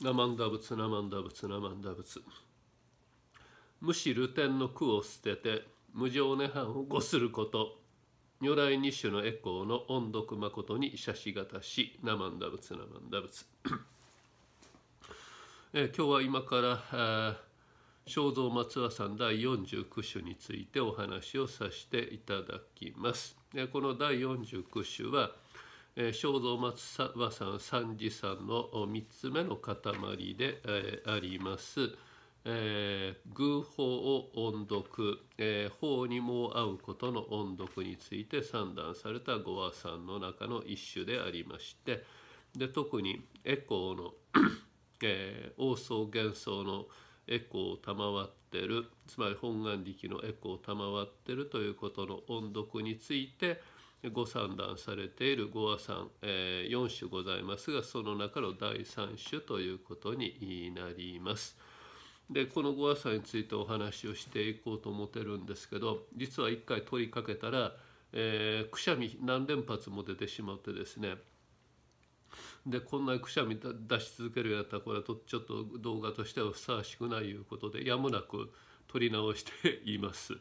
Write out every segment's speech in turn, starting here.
ナマンダ仏ナマンダ仏ナマンダ仏むしる天の苦を捨てて無常涅槃を護すること如来日種のエコーの音読誠に写しがたしナマンダ仏ナマンダ仏 え今日は今から正蔵松和さん第49首についてお話をさせていただきます。この第49首は「えー、松和さん三次さんの3つ目の塊で、えー、あります。えー、偶法を音読、えー、法にも合うことの音読について算段された五和さんの中の一種でありましてで特にエコーの えー、王宗幻想のエコーを賜ってるつまり本願力のエコーを賜ってるということの音読について、ご算段されている五和算、え4種ございますがその中の第3種ということになります。でこの五和算についてお話をしていこうと思ってるんですけど実は一回問いかけたら、えー、くしゃみ何連発も出てしまってですねでこんなくしゃみ出し続けるようになったらこれはとちょっと動画としてはふさわしくないいうことでやむなく撮り直しています。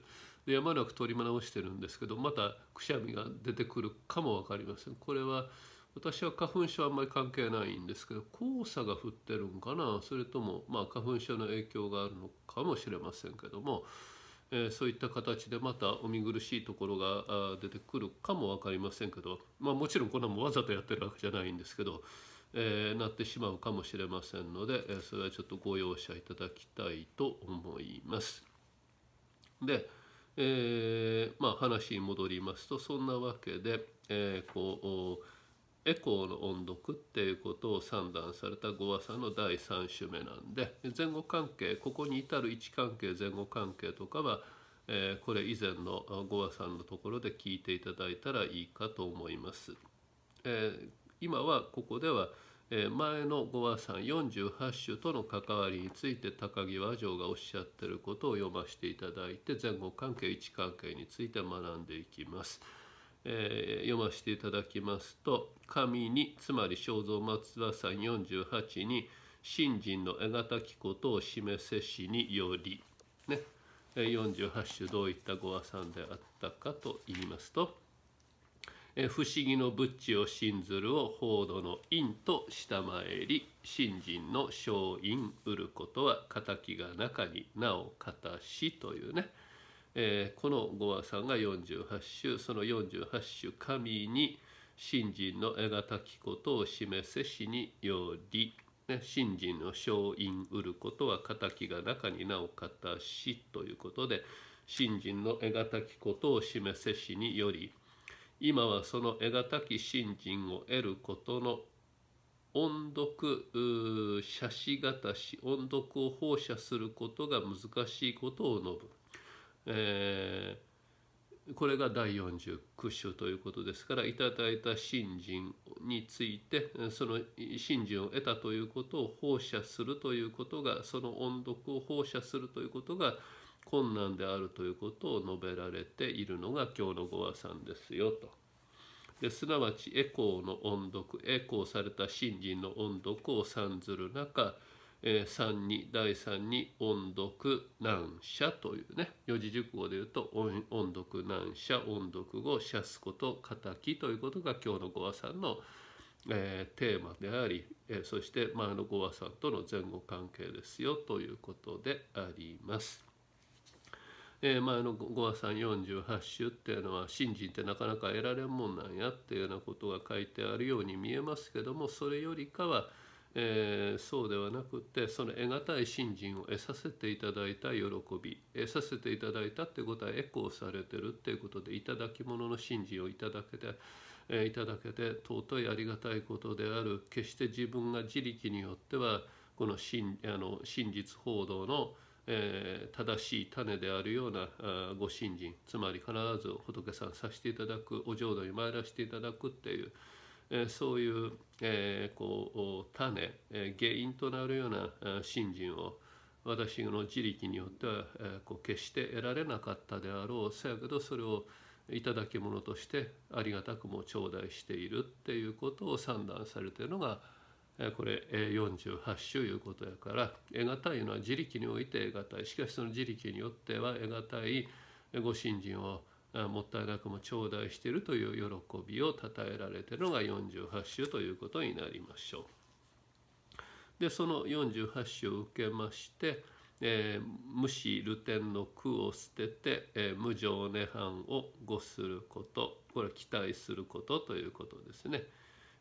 でやむなく取り直してるんですけどまたくしゃみが出てくるかも分かりませんこれは私は花粉症あんまり関係ないんですけど黄砂が降ってるんかなそれともまあ花粉症の影響があるのかもしれませんけども、えー、そういった形でまたお見苦しいところが出てくるかも分かりませんけど、まあ、もちろんこんなもわざとやってるわけじゃないんですけど、えー、なってしまうかもしれませんので、えそれはちょっとご容赦いただきたいと思います。でえー、まあ、話に戻りますとそんなわけで、えー、こうエコーの音読っていうことを算段された語和さんの第3種目なんで前後関係ここに至る位置関係前後関係とかは、えー、これ以前の語和さんのところで聞いていただいたらいいかと思います。え今はここでは「え前のごさ算48首との関わりについて高木和上がおっしゃってることを読ませていただいて前後関係位置関係について学んでいきます。えー、読ませていただきますと「神につまり正蔵松田さん48に信心の得たきことを示せしにより」ね48首どういった5話さんであったかと言いますと「不思議の仏知を信ずるを報道の陰と下参り信心の勝因売ることは敵が中になお形しというね、えー、この五和さんが48首その48首神に信心の得たきことを示せしにより、ね、信心の勝因売ることは敵が中になお形しということで信心の得たきことを示せしにより今はその得難き信心を得ることの音読写し形し音読を放射することが難しいことを述ぶ、えー、これが第49首ということですからいただいた信心についてその信心を得たということを放射するということがその音読を放射するということが困難であるということを述べられているのが今日のご和んですよと。ですなわちエコーの音読エコーされた新人の音読を参ずる中、えー、3に第3に音読難者というね四字熟語で言うと音読難者音読語ャすこと敵ということが今日のご和んの、えー、テーマであり、えー、そして前のご和んとの前後関係ですよということであります。えー、前の五和さん48種っていうのは信心ってなかなか得られんもんなんやっていうようなことが書いてあるように見えますけどもそれよりかは、えー、そうではなくてその得難い信心を得させていただいた喜び得させていただいたってことはエコーされてるっていうことでいただき物の信心をいただけて。えいただけて尊いありがたいことである決して自分が自力によってはこの真あの真実報道のえー、正しい種であるようなご信心つまり必ず仏さんさせていただくお浄土に参らせていただくっていう、えー、そういう,、えー、こう種、え原因となるような信心を私の自力によっては、えこう決して得られなかったであろうせやけどそれを頂き物としてありがたくも頂戴しているっていうことを算段されているのが「これ48種いうことやから得難いのは自力において得難いしかしその自力によっては得難いご信心をもったいなくも頂戴しているという喜びを称えられているのが48種ということになりましょう。でその48種を受けまして、えー、無視流天の苦を捨てて、えー、無常涅槃を御することこれは期待することということですね。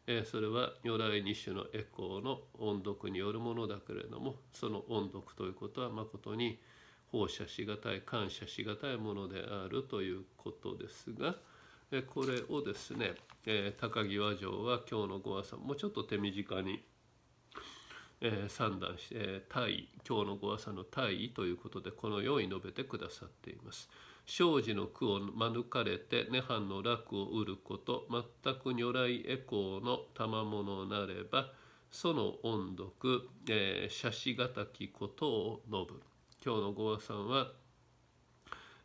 えそれは如来二種のエコーの音読によるものだけれどもその音読ということは誠に放射しがたい感謝しがたいものであるということですが、えこれをですね、え高木和城は今日のご朝もうちょっと手短に、え三段して「大今日のご朝の大意」ということでこのように述べてくださっています。生児の苦を免れて涅槃の楽を得ること全く如来エコーの賜物なればその音読、写しがたきことを述ぶ今日のご和さんは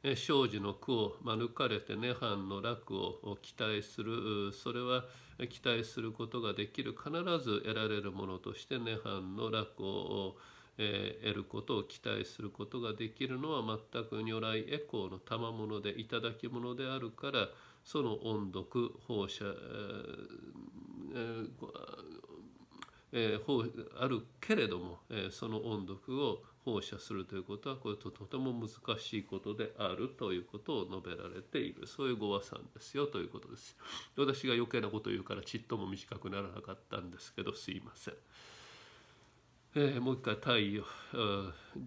生児の苦を免れて涅槃の楽を期待するそれは期待することができる必ず得られるものとして涅槃の楽をえ得ることを期待することができるのは全く如来エコーの賜物で頂き物であるからその音読放射、えーえー、あるけれども、えその音読を放射するということはこれととても難しいことであるということを述べられているそういうご和算ですよということです私が余計なことを言うからちっとも短くならなかったんですけどすいません。えー、もう一回太陽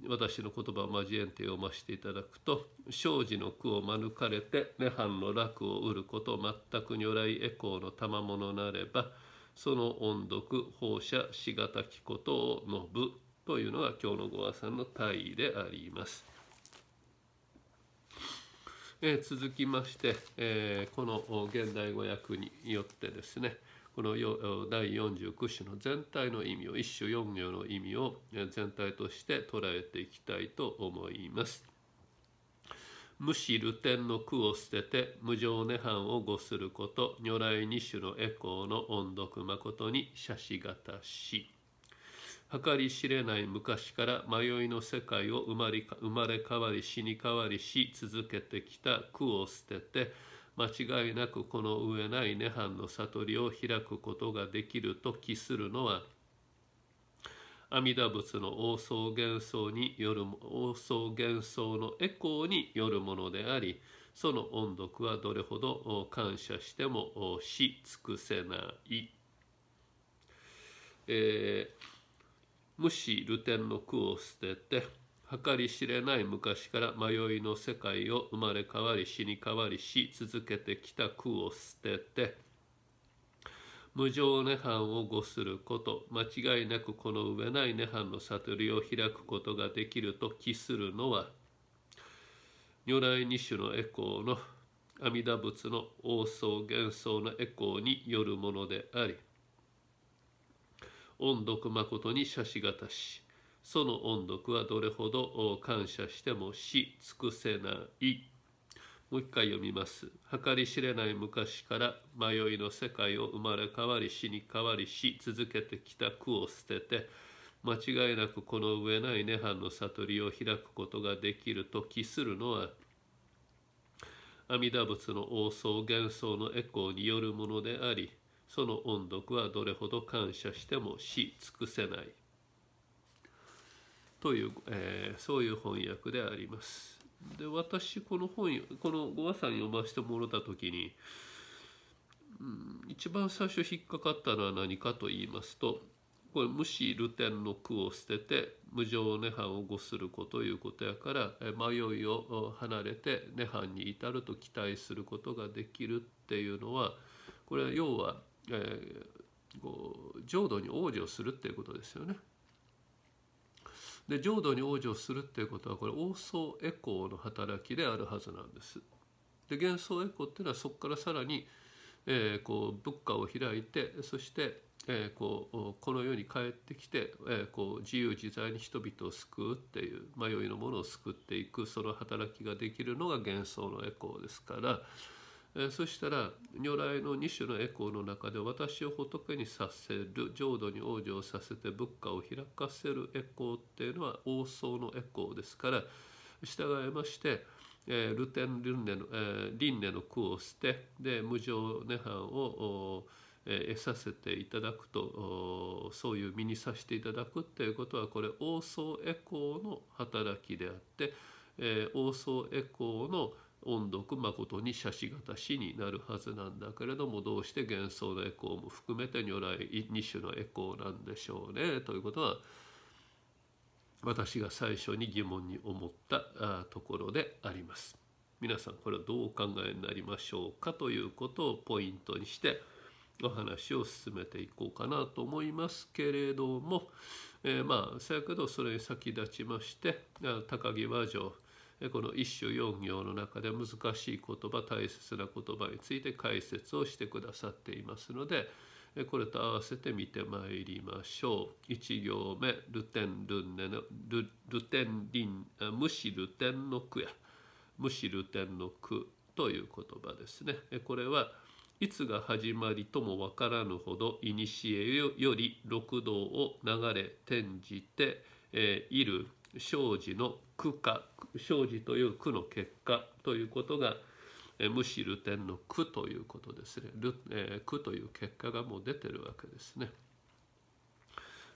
私の言葉を交えて読ませていただくと「生司の苦を免れて涅槃の楽を得ること全く如来エコーの賜物なればその音読放射しがたきことを述ぶ」というのが今日のご和さんの大意であります。えー、続きまして、えー、この現代語訳によってですねこの第49首の全体の意味を一首四行の意味を全体として捉えていきたいと思います。無視流天の句を捨てて無常涅槃を御すること如来二種のエコーの音読誠に写し形し計り知れない昔から迷いの世界を生まれ変わり死に変わりし続けてきた句を捨てて間違いなくこの上ない涅槃の悟りを開くことができると期するのは阿弥陀仏の妄想幻想による妄想幻想のエコーによるものでありその音読はどれほど感謝してもし尽くせない。えー、無視ルテンの句を捨てて計り知れない昔から迷いの世界を生まれ変わり死に変わりし続けてきた苦を捨てて無常涅槃を護すること間違いなくこの上ない涅槃の悟りを開くことができると期するのは如来二種のエコーの阿弥陀仏の王相幻想のエコーによるものであり音読誠に写し形しその音読はどれほど感謝してもし尽くせないもう一回読みます計り知れない昔から迷いの世界を生まれ変わり死に変わりし続けてきた苦を捨てて間違いなくこの上ない涅槃の悟りを開くことができると期するのは阿弥陀仏の王相幻想のエコーによるものでありその音読はどれほど感謝してもし尽くせない。という、えー、そういう翻訳であります。で私この本このご和さん読ませてもらった時に、うん、一番最初引っかかったのは何かと言いますとこれ無視ルテンの句を捨てて無常涅槃を語するこということやから迷いを離れて涅槃に至ると期待することができるっていうのはこれは要は、えー、こう浄土に往生するっていうことですよね。で浄土に往生するっていうことはこれ妄想エコーの働きであるはずなんです。で幻想エコーっていうのはそこからさらに、えー、こう仏家を開いてそして、えー、こうこの世に帰ってきて、えー、こう自由自在に人々を救うっていう迷いのものを救っていくその働きができるのが幻想のエコーですから。そしたら如来の二種のエコーの中で私を仏にさせる浄土に往生させて仏家を開かせるエコーっていうのは王僧のエコーですから従いまして、えー、ルテンンネの,、えー、輪廻の苦を捨てで無常涅槃を得させていただくとそういう身にさせていただくっていうことはこれ王僧エコーの働きであって、えー、王僧エコーの働き音読誠に写し型になるはずなんだけれどもどうして幻想のエコーも含めて如来二種のエコーなんでしょうねということは私が最初に疑問に思ったところであります。皆さんこれはどうお考えになりましょうかということをポイントにしてお話を進めていこうかなと思いますけれども、えー、まあそやけどそれに先立ちまして高木和上この一種四行の中で難しい言葉大切な言葉について解説をしてくださっていますのでこれと合わせて見てまいりましょう。1行目「ルテンルンネのルルテンリン無視ルテンの句や無視ルテンの句」という言葉ですね。これはいつが始まりともわからぬほど古より六道を流れ転じている。生じの苦か生じという苦の結果ということが無視るテの苦ということですねえ苦という結果がもう出てるわけですね。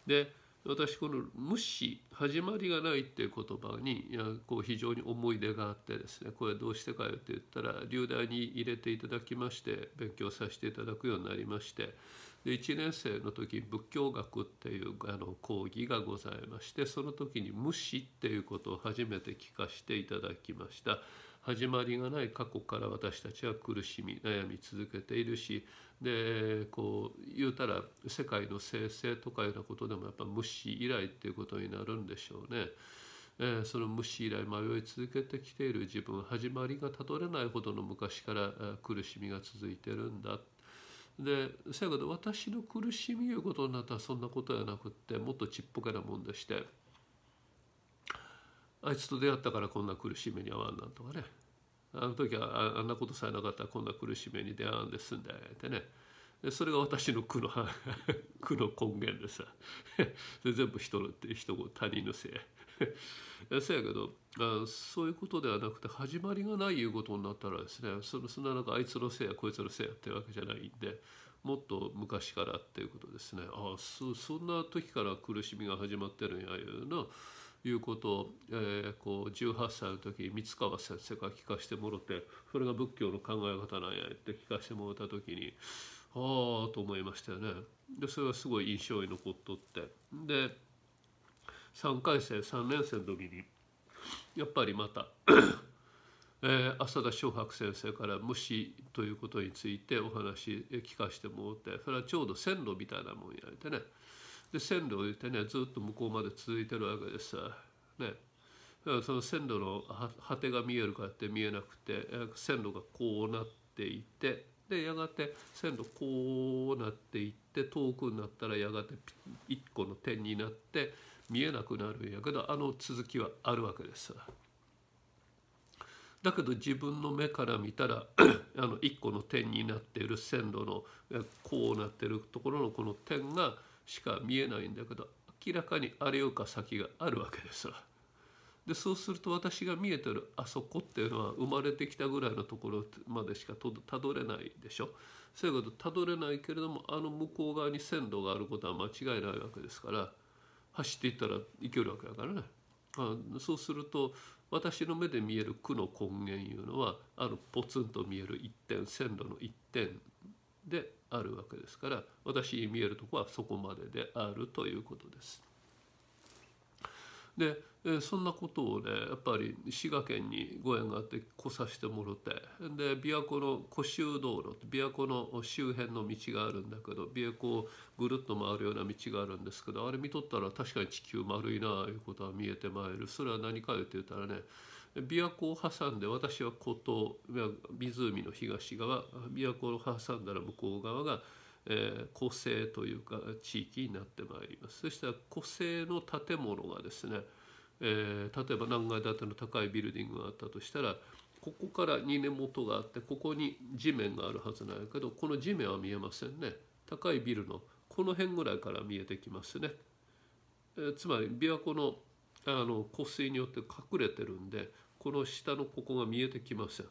で私この「無視」「始まりがない」っていう言葉にいやこう非常に思い出があってですねこれどうしてかよって言ったら流大に入れていただきまして勉強させていただくようになりまして。で1年生の時仏教学っていうあの講義がございましてその時に「無視」っていうことを初めて聞かせていただきました。始まりがない過去から私たちは苦しみ悩み続けているしでこう言うたら世界の生成とかいうようなことでもやっぱ無視以来っていうことになるんでしょうね。えー、その無視以来迷い続けてきている自分始まりがたどれないほどの昔から苦しみが続いてるんだでせやけど私の苦しみいうことになったらそんなことやなくってもっとちっぽけなもんでしてあいつと出会ったからこんな苦しみに遭わんなんとかねあの時はあんなことさえなかったらこんな苦しみに出会わんですんでってねでそれが私の苦の苦の根源でさで 全部人の人他人のせいえ せやけどあそういうことではなくて始まりがないいうことになったらですねそのそんななんかあいつのせいやこいつのせいやってわけじゃないんでもっと昔からっていうことですねああそそんな時から苦しみが始まってるんやいうないうことを、えー、こう18歳の時三川先生から聞かしてもろてそれが仏教の考え方なんやって聞かしてもらった時にああと思いましたよね。でそれはすごい印象に残っとってで3回生3年生の時にやっぱりまた えー、浅田昌白先生から無視ということについてお話聞かしてもらってそれはちょうど線路みたいなもんやいてねで線路を言ってねずっと向こうまで続いてるわけですねその線路の果てが見えるかって見えなくて線路がこうなっていてでやがて線路こうなっていって遠くになったらやがて一個の点になって見えなくなるんやけどあの続きはあるわけです。だけど自分の目から見たら あの一個の点になっている線路のこうなってるところのこの点がしか見えないんだけど明らかにあれよか先があるわけです。でそうすると私が見えてるあそこっていうのは生まれてきたぐらいのところまでしかたどれないでしょ。そういうことたどれないけれどもあの向こう側に線路があることは間違いないわけですから走っていったら行けるわけだからね。あそうすると私の目で見える苦の根源いうのはあるポツンと見える一点線路の一点であるわけですから私に見えるとこはそこまでであるということです。でそんなことをねやっぱり滋賀県にご縁があって来させてもろてで琵琶湖の湖州道路琵琶湖の周辺の道があるんだけど琵琶湖をぐるっと回るような道があるんですけどあれ見とったら確かに地球丸いなあいうことは見えてまいるそれは何かよって言ったらね琵琶湖を挟んで私は湖東湖の東側琵琶湖を挟んだら向こう側がえ個性というか地域になってまいりますそしたら個性の建物がですね、えー、例えば何階建ての高いビルディングがあったとしたらここから2根元があってここに地面があるはずなんやけどこの地面は見えませんね高いビルのこの辺ぐらいから見えてきますね、えー、つまり琵琶湖のあの湖水によって隠れてるんでこの下のここが見えてきません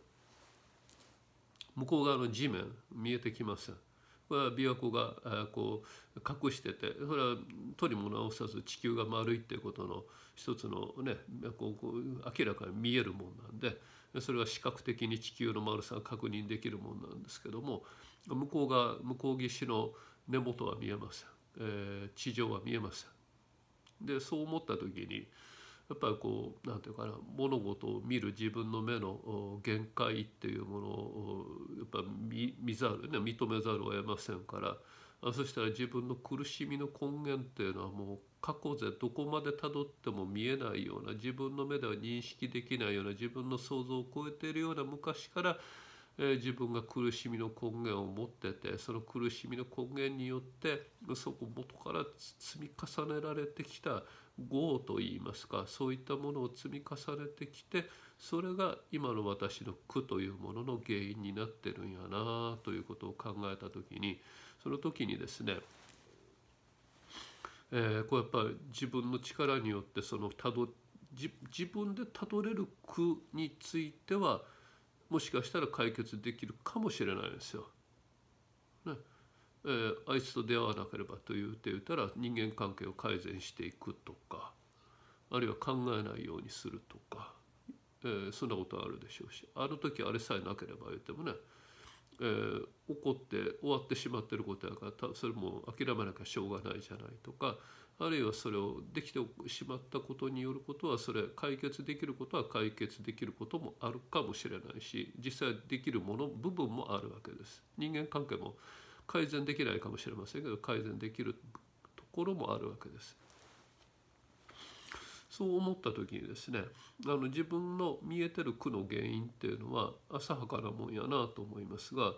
向こう側の地面見えてきません琵琶湖がこう隠しててそれは取りも直さず地球が丸いっていうことの一つのねこう明らかに見えるもんなんでそれは視覚的に地球の丸さが確認できるもんなんですけども向こうが向こう岸の根元は見えません、えー、地上は見えません。でそう思った時にやっぱりこうんていうかな物事を見る自分の目の限界っていうものをやっぱ見見ざる、ね、認めざるを得ませんからあそしたら自分の苦しみの根源っていうのはもう過去でどこまでたどっても見えないような自分の目では認識できないような自分の想像を超えているような昔からえ自分が苦しみの根源を持っててその苦しみの根源によってそこ元から積み重ねられてきた業といいますかそういったものを積み重ねてきてそれが今の私の苦というものの原因になってるんやなということを考えた時にその時にですねえこうやっぱり自分の力によってそのたど自分でたどれる苦についてはもしかしたら解決できるかもしれないですよ。えー、あいつと出会わなければと言うて言ったら人間関係を改善していくとかあるいは考えないようにするとか、えー、そんなことはあるでしょうしあの時あれさえなければ言ってもね、えー、怒って終わってしまってることやからそれも諦めなきゃしょうがないじゃないとかあるいはそれをできてしまったことによることはそれ解決できることは解決できることもあるかもしれないし実際できるもの部分もあるわけです。人間関係も改善できないかもしれませんけど改善できるところもあるわけです。そう思った時にですねあの自分の見えてる苦の原因っていうのは浅はかなもんやなと思いますが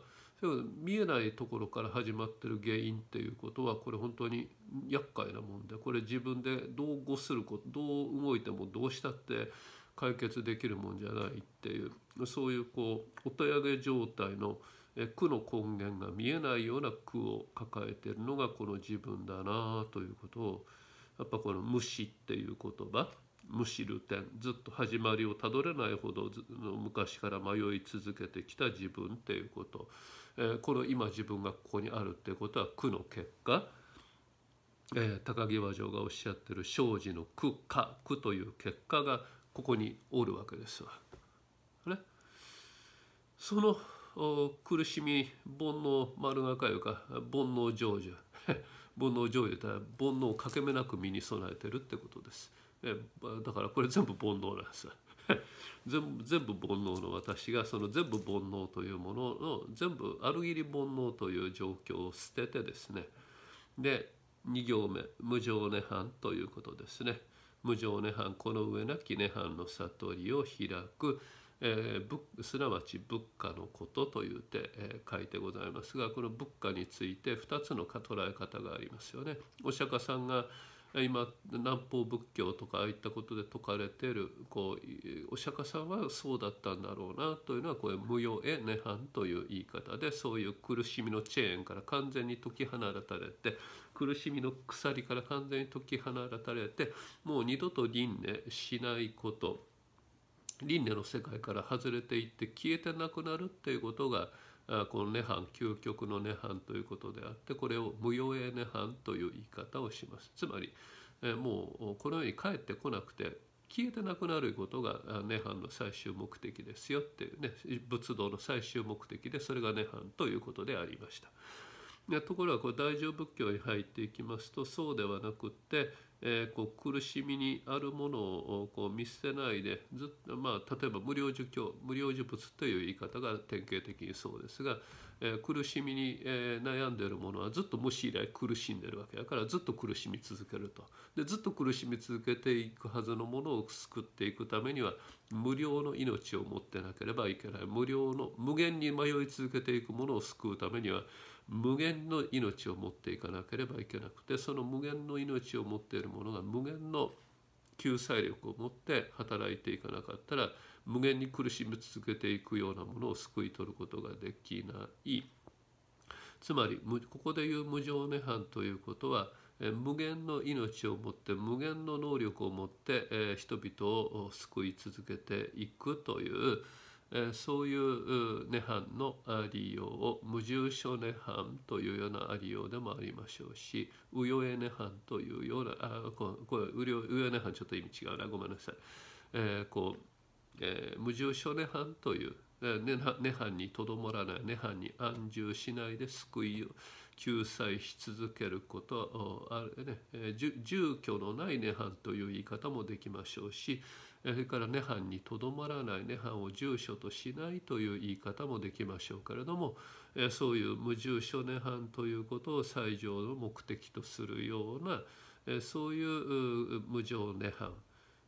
見えないところから始まってる原因っていうことはこれ本当に厄介なもんでこれ自分でどう誤することどう動いてもどうしたって解決できるもんじゃないっていうそういうこうお手上げ状態の苦の根源が見えないような苦を抱えているのがこの自分だなということをやっぱこの「無視」っていう言葉「無視る点」ずっと始まりをたどれないほど昔から迷い続けてきた自分っていうこと、えー、この今自分がここにあるっていうことは苦の結果、えー、高木和上がおっしゃってる生じの苦か苦という結果がここにおるわけですわ。ね、その苦しみ煩悩丸がかゆか煩悩成就 煩悩成就とは煩悩をかけめなく身に備えてるってことですだからこれ全部煩悩なんです 全部全部煩悩の私がその全部煩悩というものの全部あるぎり煩悩という状況を捨ててですねで2行目無常涅槃ということですね無常涅槃この上なき涅槃の悟りを開くえー、すなわち仏家のことというて、えー、書いてございますがこの仏家について2つの捉え方がありますよね。お釈迦さんが今南方仏教とかああいったことで説かれてるこうお釈迦さんはそうだったんだろうなというのはこれ無用へ涅槃という言い方でそういう苦しみのチェーンから完全に解き放たれて苦しみの鎖から完全に解き放たれてもう二度と輪廻しないこと輪廻の世界から外れていって消えてなくなるっていうことがこの涅槃究極の涅槃ということであってこれを無用へ涅槃という言い方をしますつまりもうこの世に帰ってこなくて消えてなくなることが涅槃の最終目的ですよっていうね仏道の最終目的でそれが涅槃ということでありました。ところがこう大乗仏教に入っていきますとそうではなくってえー、こう苦しみにあるものをこう見捨てないでずっと、まあ、例えば無料儒教無料儒物という言い方が典型的にそうですがえ苦しみに、え悩んでるものはずっと無視以来苦しんでるわけだからずっと苦しみ続けるとでずっと苦しみ続けていくはずのものを救っていくためには無料の命を持ってなければいけない無料の無限に迷い続けていくものを救うためには無限の命を持っていかなければいけなくてその無限の命を持っているものが無限の命救済力を持って働いていかなかったら無限に苦しみ続けていくようなものを救い取ることができないつまりここでいう無常涅槃ということは無限の命を持って無限の能力を持って人々を救い続けていくというそういう涅槃のあようを無住所涅槃というようなありようでもありましょうし右よえ涅槃というようなあこれ右与え涅槃ちょっと意味違うなごめんなさい、えー、こう、えー、無住所涅槃という涅槃にとどまらない涅槃に安住しないで救いを救済し続けることあれね住居のない涅槃という言い方もできましょうしそれから涅槃にとどまらない涅槃を住所としないという言い方もできましょうけれどもそういう無住所涅槃ということを最上の目的とするようなそういう無常涅槃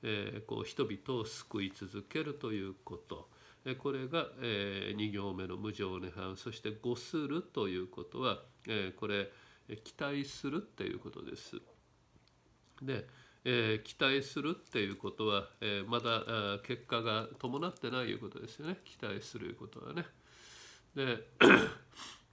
えこう人々を救い続けるということ、えこれが、え2行目の無常涅槃そして「ごする」ということは、えこれ期待するっていうことです。で、えー、期待するっていうことは、えー、まだ結果が伴ってないいうことですよね期待するいうことはね。で、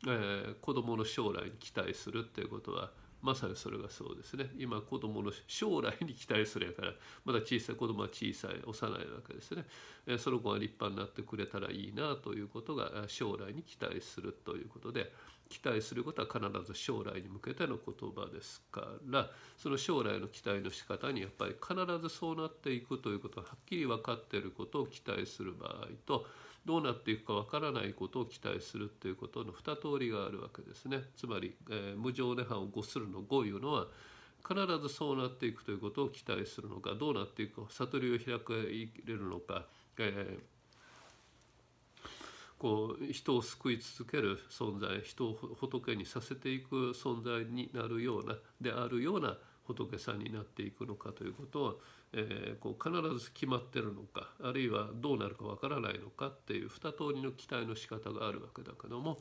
えー、子どもの将来に期待するっていうことはまさにそれがそうですね今子どもの将来に期待するやからまだ小さい子どもは小さい幼いわけですね、えー、その子が立派になってくれたらいいなということが将来に期待するということで。期待することは必ず将来に向けての言葉ですからその将来の期待の仕方にやっぱり必ずそうなっていくということははっきり分かっていることを期待する場合とどうなっていくか分からないことを期待するということの2通りがあるわけですね。つまり、えー、無常涅槃を誤するの誤いうのは必ずそうなっていくということを期待するのかどうなっていくか悟りを開かれるのか、えーこう人を救い続ける存在人を仏にさせていく存在になるようなであるような仏さんになっていくのかということは、えー、こう必ず決まってるのかあるいはどうなるかわからないのかっていう2通りの期待の仕方があるわけだけども、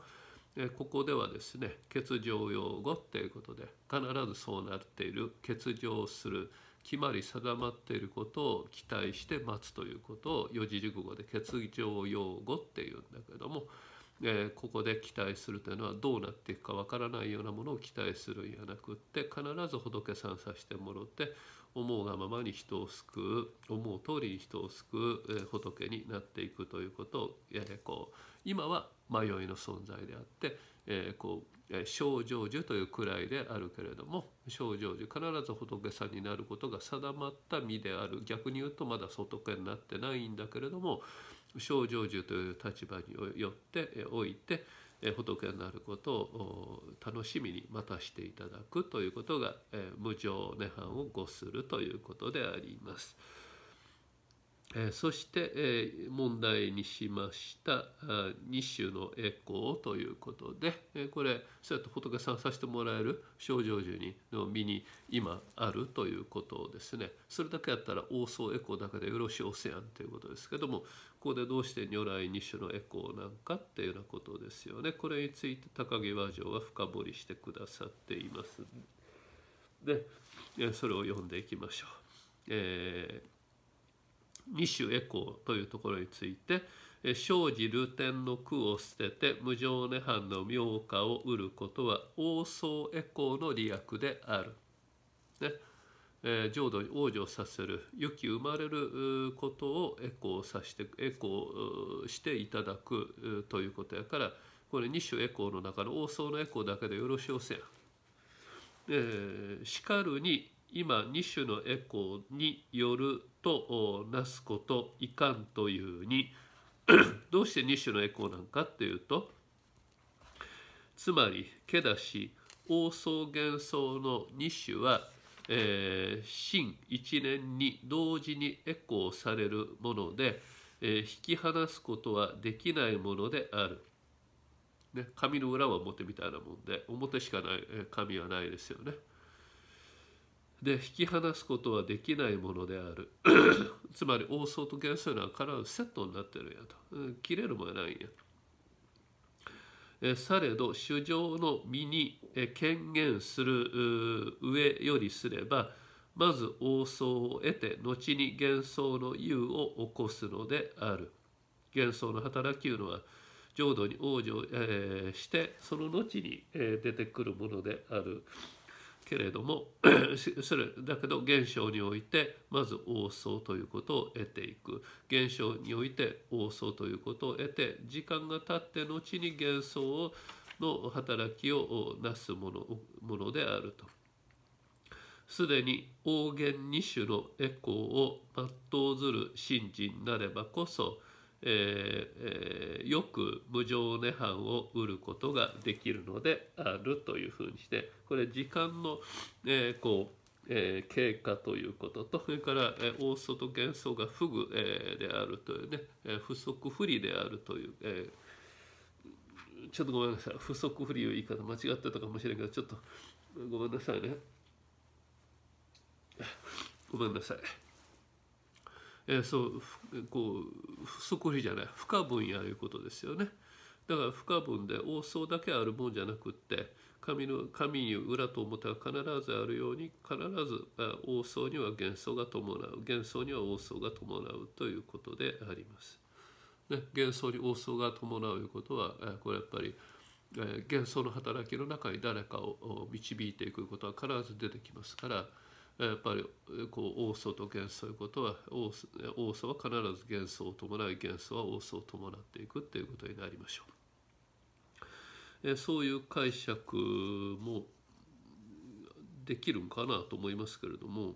えー、ここではですね欠場用語っていうことで必ずそうなっている欠場する。決まり定まっていることを期待して待つということを四字熟語で欠場用語っていうんだけども、えー、ここで期待するというのはどうなっていくかわからないようなものを期待するんやなくって必ず仏さんさしてもろって思うがままに人を救う思う通りに人を救う、えー、仏になっていくということを、えー、こう今は迷いの存在であってえー、こう小成寿という位であるけれども小成就必ず仏さんになることが定まった身である逆に言うとまだ仏になってないんだけれども小成就という立場によっておいて仏になることを楽しみに待たしていただくということが無常涅槃を誤するということであります。えそして、え問題にしました日種の栄光ということで、えこれそうやって仏さんさせてもらえる症状樹の身に今あるということですねそれだけやったら王相栄光だけでよろしいおせやんということですけどもここでどうして如来日種の栄光なんかっていうようなことですよねこれについて高木和尚は深掘りしてくださっていますでそれを読んでいきましょう。えー二種エコーというところについて生じる天の苦を捨てて無常涅槃の妙果を得ることは王宗エコーの利益である。ねえー、浄土に往生させる良き生まれることをエコーさせてエコーしていただくということやからこれ二種エコーの中の王宗のエコーだけでよろしおせん。えー、しかるに今2種のエコーによるとなすこといかんというに どうして2種のエコーなんかっていうとつまりけだし大宗幻想の2種は、えー、新1年に同時にエコーされるもので、えー、引き離すことはできないものである。ね、紙の裏は表みたいなもんで表しかない紙はないですよね。で引き離すことはできないものである つまり王相と元帥はからセットになってるんやと、うん、切れるもんやないんやえされど主情の身に権限する上よりすればまず王相を得て後に幻想の優を起こすのである幻想の働きいうのは浄土に往生、えー、してその後に、えー、出てくるものである。けれども それだけど現象においてまず王相ということを得ていく現象において王相ということを得て時間が経って後に幻想をの働きをなすものものであると。すでに黄源二種のエコーを全うずる信心なればこそえー、よく無常涅槃を得ることができるのであるというふうにしてこれ時間の、えー、こう、えー、経過ということとそれから、えー、大外幻想が不具、えー、であるというね、えー、不足不利であるという、えー、ちょっとごめんなさい不足不利いう言い方間違ってたかもしれんけどちょっとごめんなさいねごめんなさい。えー、そうこう不足じゃない不可分やいうことですよね。だから不可分で王相だけあるもんじゃなくって神の神に裏と表が必ずあるように必ず王相には幻想が伴う幻想には王相が伴うということであります。ね、幻想に王相が伴ういうことはこれやっぱり幻想の働きの中に誰かを導いていくことは必ず出てきますから。やっぱりこう王素と元素ということは王素は必ず元素を伴い元素は王素を伴っていくということになりましょう。えそういう解釈もできるんかなと思いますけれども、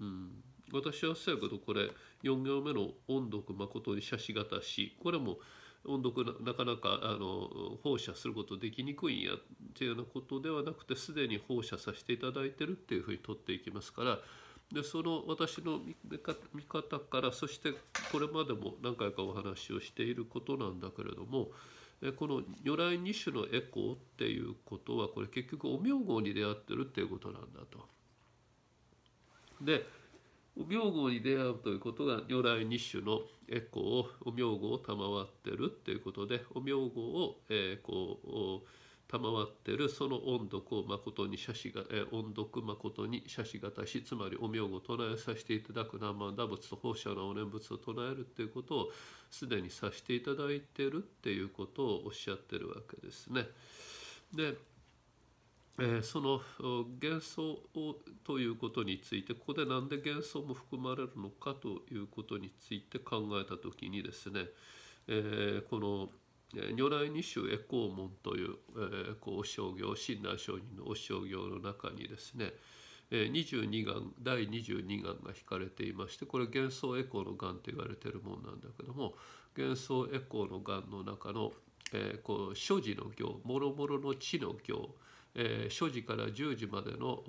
うん、私はそうやけどこれ4行目の「音読誠に写しがたし」これも「音読なかなかあの放射することできにくいんやっていうようなことではなくてすでに放射させていただいてるっていうふうに取っていきますからでその私の見方からそしてこれまでも何回かお話をしていることなんだけれどもこの如来二種のエコーっていうことはこれ結局お名号に出会ってるっていうことなんだと。でお名号に出会うということが如来日種のエコをお名号を賜ってるっていうことでお名号を、えー、こう賜ってるその音読を誠に写しが、えー、音読誠に写しがたしつまりお名号を唱えさせていただく南蛮打仏と放射のお念仏を唱えるっていうことをすでにさせていただいてるっていうことをおっしゃってるわけですね。でえその幻想をということについてここで何で幻想も含まれるのかということについて考えた時にですね、えこの如来二種恵光門という、えこう商業親鸞上人のお商業の中にですね22眼第22眼が引かれていましてこれ幻想エコーの眼と言われてるもんなんだけども幻想エコーの眼の中の、えー、こう所持の行もろもろの地の行えー、所持から10時までの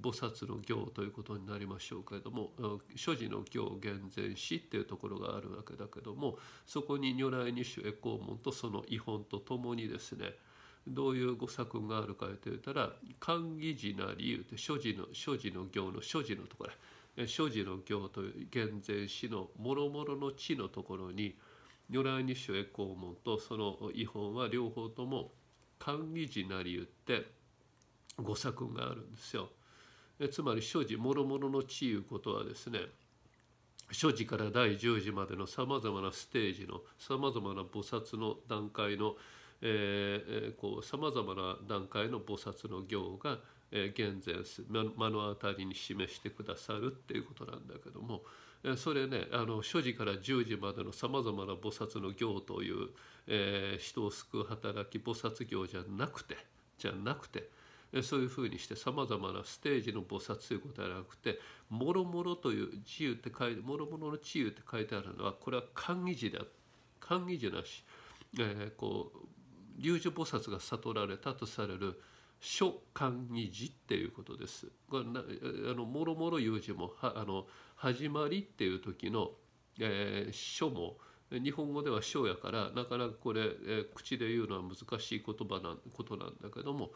菩薩の行ということになりましょうけれども所持の行厳然死っていうところがあるわけだけどもそこに如来に主へ公文とその違本とともにですねどういう誤作があるかといったら「寛義寺な理由」って所持の所持の行の所持のところ所持の行という厳然死のもろもろの地のところに如来日書栄光門とその違本は両方とも寛義寺なり言って誤作があるんですよ。つまり諸事諸々の地いうことはですね所持から第10時までのさまざまなステージのさまざまな菩薩の段階のさまざまな段階の菩薩の行が、えー、現前目の当たりに示してくださるっていうことなんだけども。それねあの所持から十時までのさまざまな菩薩の行という、えー、人を救う働き菩薩行じゃなくてじゃなくてそういうふうにしてさまざまなステージの菩薩ということではなくて「もろもろ」という「治癒」って書いて「もろもろの治癒」って書いてあるのはこれは漢義寺だ漢義寺なし、えー、こう龍樹菩薩が悟られたとされる「書官議事っていうことです。これあのもろもろ有字もあの始まりっていう時の、えー、書も日本語では書やからなかなかこれ、えー、口で言うのは難しい言葉なことなんだけども、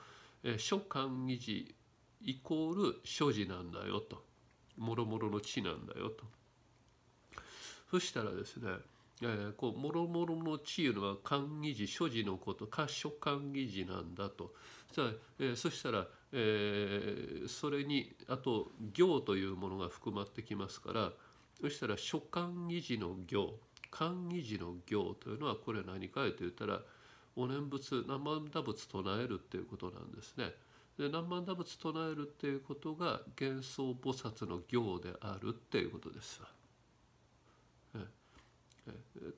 えー、書漢議事イコール書字なんだよともろもろの地なんだよと。そしたらですねえー、こうもろもろの地いうのは漢議事所持のことか書漢議事なんだとじゃあ、えー、そしたら、えー、それにあと行というものが含まってきますからそしたら所管議事の行管維持の行というのはこれ何かと言ったらお念仏何万打仏唱えるっていうことなんですね。で何万打仏唱えるっていうことが幻想菩薩の行であるっていうことです。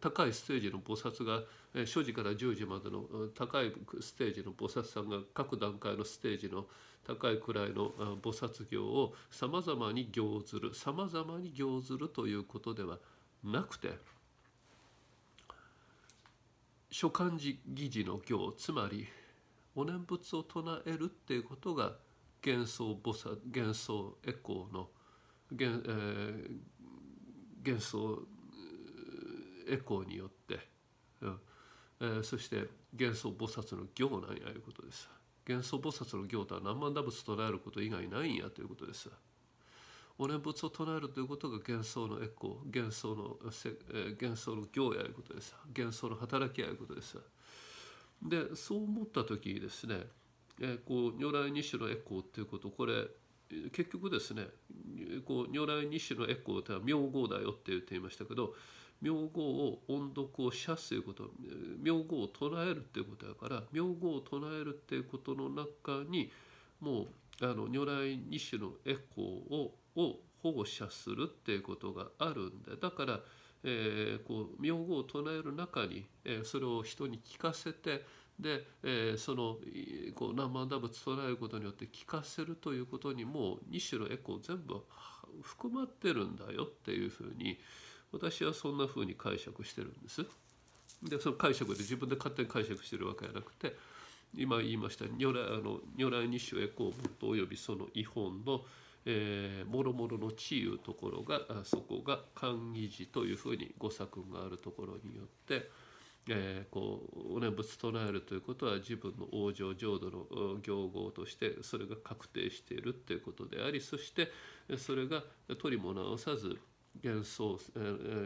高いステージの菩薩が所持から10時までの高いステージの菩薩さんが各段階のステージの高いくらいの菩薩行をさまざまに行ずるさまざまに行ずるということではなくて諸漢字議事の行つまりお念仏を唱えるっていうことが幻想菩薩幻想エコーの幻,、えー、幻想エコーによって、うんえー、そして元想菩薩の行なんやいうことです。元想菩薩の行とは何万打仏唱えること以外ないんやということです。お念仏を唱えるということが幻想のエコー幻想のせ、えー、幻想の行やいうことです幻想の働きやいうことですでそう思った時にですね、えー、こう如来二種のエコーっていうことこれ結局ですねこう如来二種のエコーとは名号だよって言っていましたけど名号を音読を写すということ名号を唱えるっていうことやから名号を唱えるっていうことの中にもうあの如来二種のエコーをを放射するっていうことがあるんでだから、えー、こう名号を唱える中に、えー、それを人に聞かせてで、えー、その何万南蛮打仏唱えることによって聞かせるということにもう二種のエコー全部含まってるんだよっていうふうに、私はそんなうに解釈してるんです。でその解釈で自分で勝手に解釈してるわけじゃなくて今言いました如来あの如来日照へ公文とおよびその違本の、えー、もろもろの地いうところがあそこが漢義寺というふうに五作があるところによって、えー、こうお念仏唱えるということは自分の往生浄土の行号としてそれが確定しているということでありそしてそれが取りも直さず幻想,、え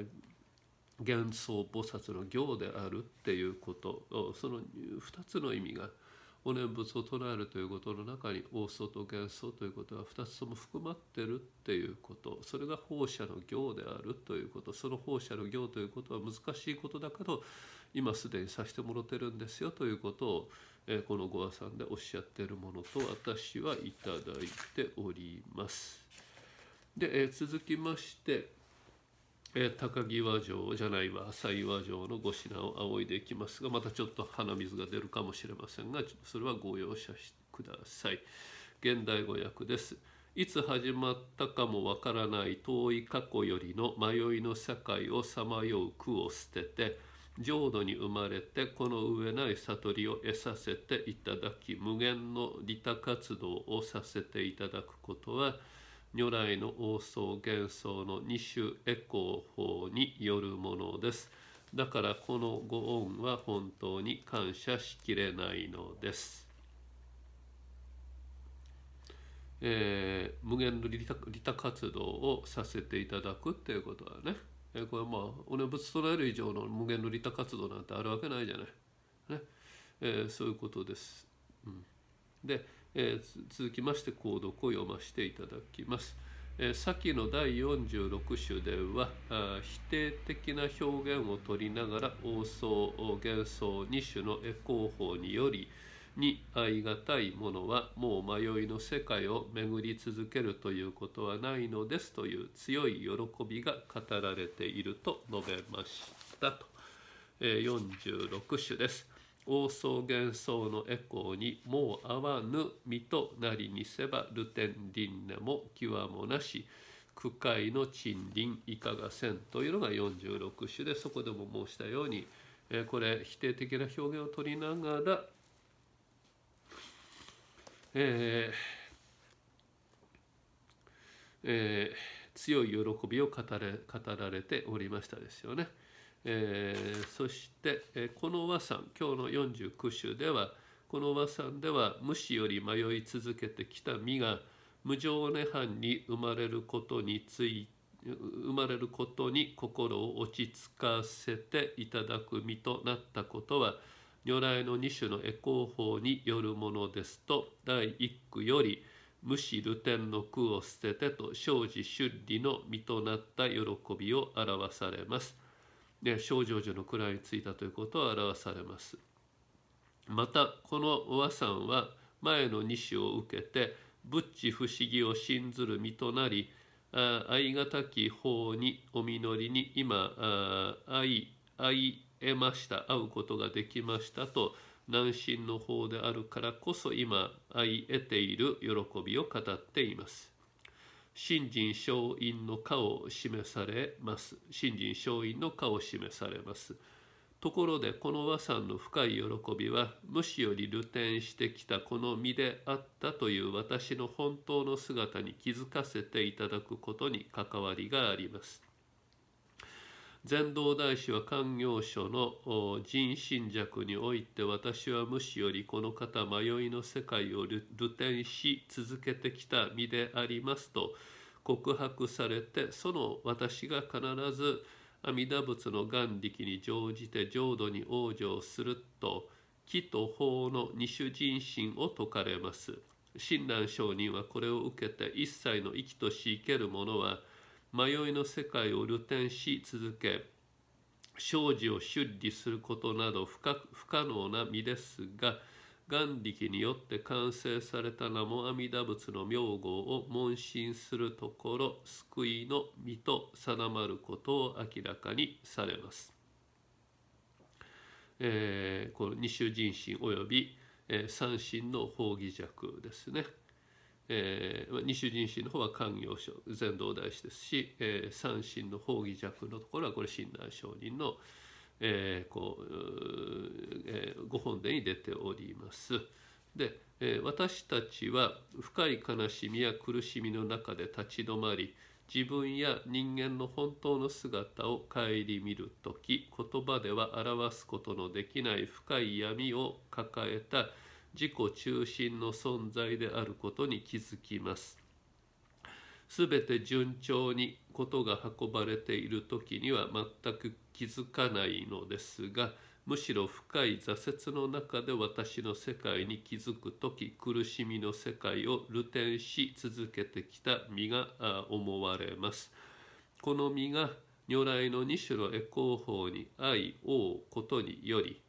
ー、幻想菩薩の行であるっていうことその2つの意味がお念仏を唱えるということの中に王想と幻想ということは2つとも含まってるっていうことそれが放射の行であるということその放射の行ということは難しいことだけど今すでにさしてもろてるんですよということを、えー、このごあさんでおっしゃってるものと私はいただいております。で、えー、続きまして、えー、高木和城じゃないわ浅井和城の5品を仰いでいきますがまたちょっと鼻水が出るかもしれませんがちょっとそれはご容赦ください。現代語訳です。いつ始まったかもわからない遠い過去よりの迷いの世界をさまよう苦を捨てて浄土に生まれてこの上ない悟りを得させていただき無限の利他活動をさせていただくことは如来の王相幻相の二種エコー法によるものです。だからこのご恩は本当に感謝しきれないのです。えー、無限の利他活動をさせていただくっていうことはね、えー、これまあお念仏唱える以上の無限の利他活動なんてあるわけないじゃない。ねえー、そういうことです。うん、でえー、続きまして購読を読ませていただきます。えー、先の第46種では否定的な表現を取りながら王想幻想2種のエコ法によりに相がたいものはもう迷いの世界を巡り続けるということはないのですという強い喜びが語られていると述べましたと、えー、46種です。大草原草のエコーにもう合わぬ身となりにせばルテンリンネも際もなし区会の賃輪いかがせんというのが46種でそこでも申したように、えこれ否定的な表現を取りながら、えーえー、強い喜びを語れ語られておりましたですよね。えー、そして、えこの和ん今日の49首ではこの和んでは無視より迷い続けてきた身が無常涅槃に生まれることについ生まれることに心を落ち着かせていただく身となったことは如来の二種のエコー法によるものですと第一句より「無視流天の句を捨てて」と生じ出理の身となった喜びを表されます。で少女女の位についたということを表されます。またこの和さんは前の二子を受けて仏知不思議を信ずる身となり愛がたき法にお実りに今愛愛得ました会うことができましたと南進の方であるからこそ今愛得ている喜びを語っています。信心勝因の果を示されます。信心勝因の果を示されます。ところでこの和さんの深い喜びは無視より流転してきたこの身であったという私の本当の姿に気づかせていただくことに関わりがあります。禅道大師は勘業所の人心弱において私は無視よりこの方迷いの世界を流転し続けてきた身でありますと告白されてその私が必ず阿弥陀仏の眼力に乗じて浄土に往生すると気と法の二種人心を説かれます親鸞上人はこれを受けて一切の生きとし生ける者は迷いの世界を流転し続け生死を出理することなど不可不可能な身ですが眼力によって完成された名も阿弥陀仏の名号を問診するところ救いの身と定まることを明らかにされます。えー、この二種人心および、えー、三心の法義弱ですね。え種人心の方は官業省全道大師ですし、えー、三神の法義弱のところはこれ親鸞上人の、えーこうえー、ご本殿に出ております。で、えー、私たちは深い悲しみや苦しみの中で立ち止まり自分や人間の本当の姿を顧みる時言葉では表すことのできない深い闇を抱えた自己中心の存在であることに気づきます。すべて順調に事が運ばれている時には全く気づかないのですがむしろ深い挫折の中で私の世界に気づく時苦しみの世界を流転し続けてきた身が思われます。この身が如来の二種のエコー法に愛をことにより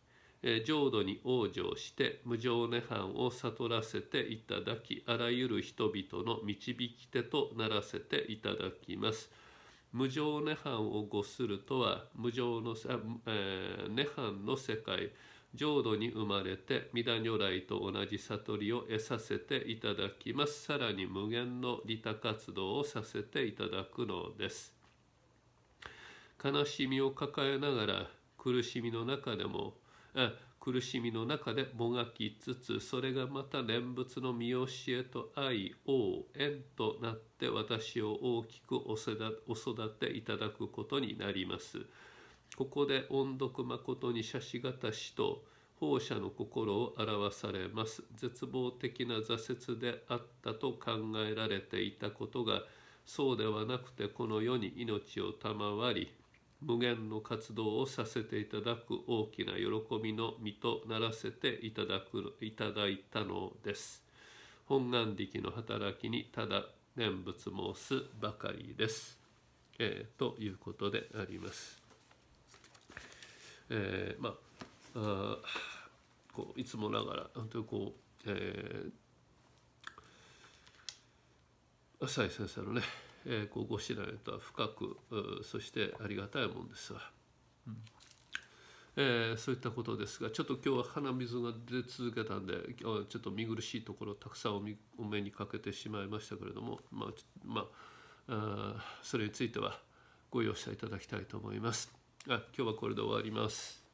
浄土に往生して無常涅槃を悟らせていただきあらゆる人々の導き手とならせていただきます。無常涅槃を御するとは無常の、えー、涅槃の世界浄土に生まれて弥陀如来と同じ悟りを得させていただきますさらに無限の利他活動をさせていただくのです悲しみを抱えながら苦しみの中でも苦しみの中でもがきつつそれがまた念仏の見教えと愛応縁となって私を大きくお育ていただくことになります。ここで音読誠に写し形しと放射の心を表されます。絶望的な挫折であったと考えられていたことがそうではなくてこの世に命を賜り無限の活動をさせていただく大きな喜びの身とならせていただくいただいたのです。本願力の働きにただ念仏申すばかりです。えー、ということであります。えー、まあこういつもながら本当にこう、えー、浅井先生のねえー、こうご指南とは深くそしてありがたいもんですわ、うん、えー、そういったことですがちょっと今日は鼻水が出続けたんでちょっと見苦しいところたくさんお目にかけてしまいましたけれどもまあ、まあ、あそれについてはご容赦いただきたいと思いますあ今日はこれで終わります。